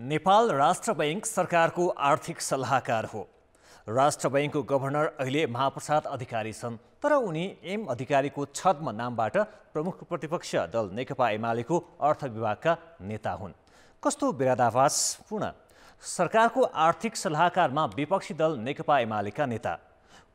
नेपाल राष्ट्र बैङ्क सरकारको आर्थिक सल्लाहकार हो राष्ट्र बैङ्कको गभर्नर अहिले महाप्रसाद अधिकारी छन् तर उनी एम अधिकारीको छद्म नामबाट प्रमुख प्रतिपक्ष दल नेकपा एमालेको अर्थ विभागका नेता हुन् कस्तो विरादाभासपूर्ण सरकारको आर्थिक सल्लाहकारमा विपक्षी दल नेकपा एमालेका नेता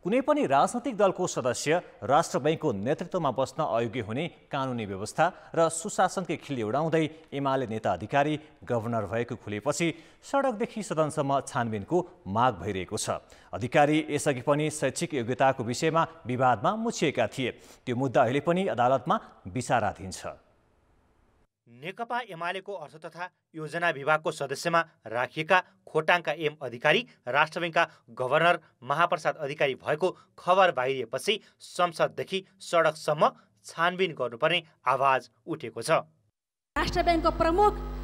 कुनै पनि राजनैतिक दलको सदस्य राष्ट्र बैङ्कको नेतृत्वमा बस्न अयोग्य हुने कानुनी व्यवस्था र सुशासनकै खिल्ली उडाउँदै एमाले नेता अधिकारी गभर्नर भएको खुलेपछि सडकदेखि सदनसम्म छानबिनको माग भइरहेको छ अधिकारी यसअघि पनि शैक्षिक योग्यताको विषयमा विवादमा मुछिएका थिए त्यो मुद्दा अहिले पनि अदालतमा विचाराधीन छ नेकपा एमालेको अर्थ तथा योजना विभागको सदस्यमा राखिएका खोटाङका एम अधिकारी राष्ट्र ब्याङ्कका गभर्नर महाप्रसाद अधिकारी भएको खबर बाहिरिएपछि संसददेखि सडकसम्म छानबिन गर्नुपर्ने आवाज उठेको छ राष्ट्र ब्याङ्कको प्रमुख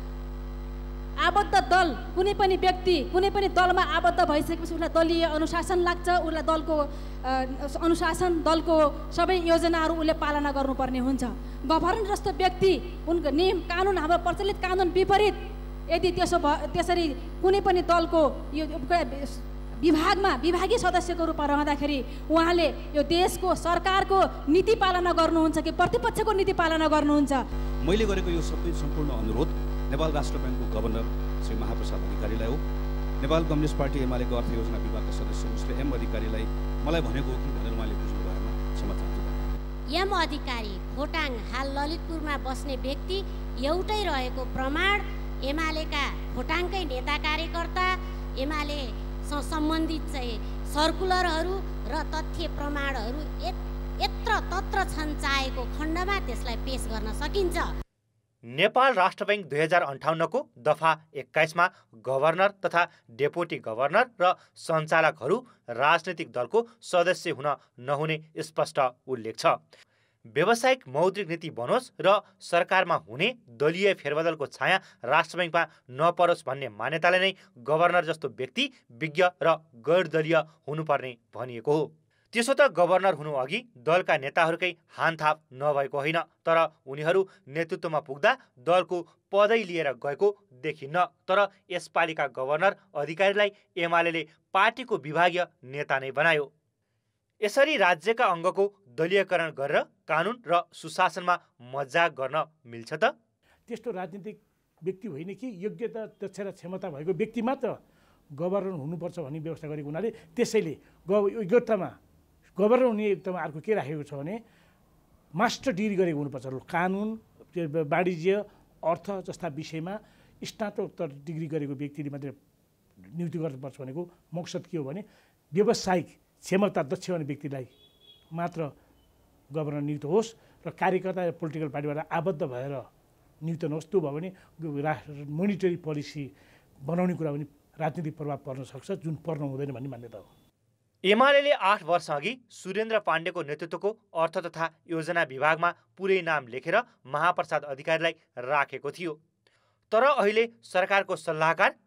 आबद्ध दल कुनै पनि व्यक्ति कुनै पनि दलमा आबद्ध भइसकेपछि उसलाई दलीय अनुशासन लाग्छ उसलाई दलको अनुशासन दलको सबै योजनाहरू उसले पालना गर्नुपर्ने हुन्छ गभर्नर जस्तो व्यक्ति उनको नियम कानुन हाम्रो प्रचलित कानुन विपरीत यदि त्यसो भ त्यसरी कुनै पनि दलको यो विभागमा विभागीय सदस्यको रूपमा रहँदाखेरि उहाँले यो देशको सरकारको नीति पालना गर्नुहुन्छ कि प्रतिपक्षको नीति पालना गर्नुहुन्छ मैले गरेको यो सबै सम्पूर्ण अनुरोध नेपाल राष्ट्र ब्याङ्कको गभर्नर श्री महाप्रसाद अधिकारीलाई हो नेपाल कम्युनिस्ट पार्टी एमालेको अर्थ योजना विभागका सदस्य उसले एम अधिकारीलाई मलाई भनेको हो कि भनेर उहाँले बुझ्नु भएन क्षमा एम अधिकारी खोटाङ हाल ललितपुरमा बस्ने व्यक्ति एउटै रहेको प्रमाण एमालेका खोटाङकै नेता कार्यकर्ता एमाले सम्बन्धित चाहिँ सर्कुलरहरू र तथ्य प्रमाणहरू यत्र तत्र छन् चाहेको खण्डमा त्यसलाई पेस गर्न सकिन्छ नेपाल राष्ट्र बैङ्क दुई हजार अन्ठाउन्नको दफा एक्काइसमा गभर्नर तथा डेपुटी गभर्नर र सञ्चालकहरू राजनैतिक दलको सदस्य हुन नहुने स्पष्ट उल्लेख छ व्यावसायिक मौद्रिक नीति बनोस् र सरकारमा हुने दलीय फेरबदलको छाया राष्ट्र बैङ्कमा नपरोस् भन्ने मान्यताले नै गभर्नर जस्तो व्यक्ति विज्ञ र गैरदलीय हुनुपर्ने भनिएको हो त्यसो त गभर्नर हुनु अघि दलका नेताहरूकै हानथाप नभएको होइन तर उनीहरू नेतृत्वमा पुग्दा दलको पदै लिएर गएको देखिन्न तर यसपालिका गभर्नर अधिकारीलाई एमाले पार्टीको विभागीय नेता नै बनायो यसरी राज्यका अङ्गको दलीयकरण गरेर कानुन र सुशासनमा मजाक गर्न मिल्छ त त्यस्तो राजनीतिक व्यक्ति होइन कि योग्यता दक्ष र क्षमता भएको व्यक्ति मात्र गभर्नर हुनुपर्छ भन्ने व्यवस्था गरेको हुनाले त्यसैले ग योग्यतामा गभर्नर हुने एकदम अर्को के राखेको छ भने मास्टर डिग्री गरेको हुनुपर्छ कानुन वाणिज्य अर्थ जस्ता विषयमा स्नातकोत्तर डिग्री गरेको व्यक्तिले मात्रै नियुक्ति गर्नुपर्छ भनेको मकसद के हो भने व्यावसायिक क्षमता दक्ष हुने व्यक्तिलाई मात्र गभर्नर नियुक्त होस् र कार्यकर्ता र पोलिटिकल पार्टीबाट आबद्ध भएर नियुक्त नहोस् त्यो भयो भने रा मोनिटरी पोलिसी बनाउने कुरा पनि राजनीतिक प्रभाव पर्न सक्छ जुन पर्न हुँदैन भन्ने मान्यता हो एमाले आठ वर्षअघि सुरेन्द्र पाण्डेको नेतृत्वको अर्थ तथा योजना विभागमा पुरै नाम लेखेर महाप्रसाद अधिकारीलाई राखेको थियो तर अहिले सरकारको सल्लाहकार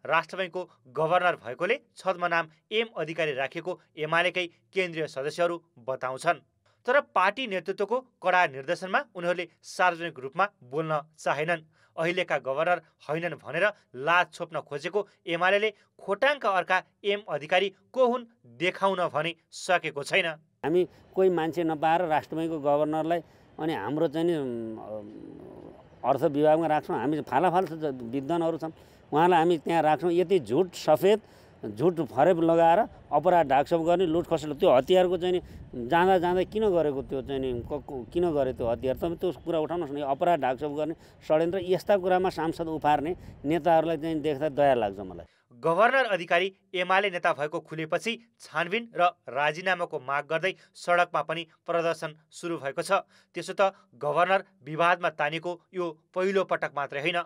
बैङ्कको गभर्नर भएकोले छद्मनाम एम अधिकारी राखेको एमालेकै केन्द्रीय सदस्यहरू बताउँछन् तर पार्टी नेतृत्वको कडा निर्देशनमा उनीहरूले सार्वजनिक रूपमा बोल्न चाहेनन् अहिलेका गभर्नर होइनन् भनेर लाज छोप्न खोजेको एमाले खोटाङका अर्का एम अधिकारी को हुन् देखाउन भने सकेको छैन हामी कोही मान्छे नपाएर राष्ट्रपतिको गभर्नरलाई अनि हाम्रो चाहिँ नि अर्थ विभागमा राख्छौँ हामी फालाफाल विद्वानहरू छौँ उहाँलाई हामी त्यहाँ राख्छौँ यति झुट सफेद झुट फरेप लगाएर अपराध ढाकसप गर्ने लुट खसेल त्यो हतियारको चाहिँ नि जाँदा जाँदै किन गरेको त्यो चाहिँ नि किन गरे त्यो हतियार तपाईँ त्यो कुरा उठाउनुहोस् न अपराध ढाकसप गर्ने षड्यन्त्र यस्ता कुरामा सांसद उफार्ने नेताहरूलाई चाहिँ देख्दा दया लाग्छ मलाई गभर्नर अधिकारी एमाले नेता भएको खुलेपछि छानबिन र राजीनामाको माग गर्दै सडकमा पनि प्रदर्शन सुरु भएको छ त्यसो त गभर्नर विवादमा तानेको यो पहिलो पटक मात्रै होइन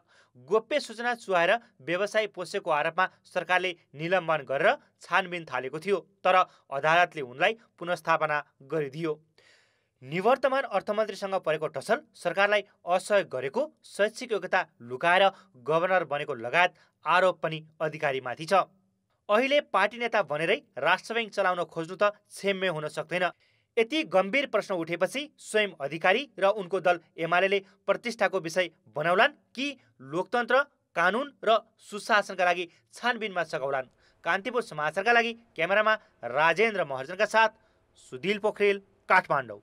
गोप्य सूचना चुहाएर व्यवसाय पोसेको आरोपमा सरकारले निलम्बन गरेर छानबिन थालेको थियो तर अदालतले उनलाई पुनस्थापना गरिदियो निवर्तमान अर्थमन्त्रीसँग परेको टसल सरकारलाई असहयोग गरेको शैक्षिक योग्यता लुकाएर गभर्नर बनेको लगायत आरोप पनि अधिकारीमाथि छ अहिले पार्टी नेता बनेरै राष्ट्र ब्याङ्क चलाउन खोज्नु त क्षम्य हुन सक्दैन यति गम्भीर प्रश्न उठेपछि स्वयं अधिकारी र उनको दल एमाले प्रतिष्ठाको विषय बनाउलान् कि लोकतन्त्र कानुन र सुशासनका लागि छानबिनमा सघाउलान् कान्तिपुर समाचारका लागि क्यामेरामा राजेन्द्र महर्जनका साथ सुदिल पोखरेल काठमाडौँ